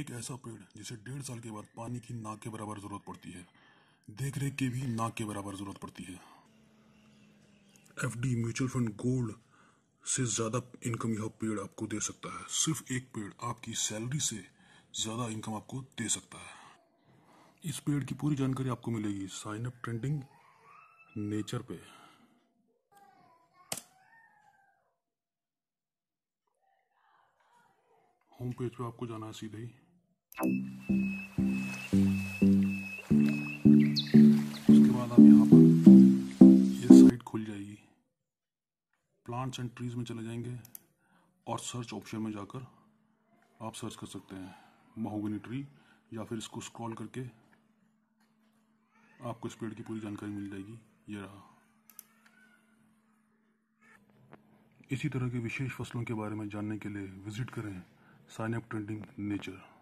एक ऐसा पेड़ जिसे डेढ़ साल के बाद पानी की नाक के बराबर ज़रूरत पड़ती है देख रेख की भी नाक के बराबर ज़रूरत पड़ती है F D mutual fund gold से ज़्यादा इनकम यह पेड़ आपको दे सकता है सिर्फ एक पेड़ आपकी सैलरी से ज़्यादा इनकम आपको दे सकता है इस पेड़ की पूरी जानकारी आपको मिलेगी साइन अप ट्रेंडिंग नेचर पे होम पेज पे आपको जाना है सीधे ही उसके बाद आप यहाँ पर ये साइट खुल जाएगी प्लांट्स एंड ट्रीज में चले जाएंगे और सर्च ऑप्शन में जाकर आप सर्च कर सकते हैं महोगनी ट्री या फिर इसको स्क्रॉल करके आपको इस पेड़ की पूरी जानकारी मिल जाएगी ये रहा इसी तरह के विशेष फसलों के बारे में जानने के लिए विजिट करें साइन अप ट्रेंडिंग नेचर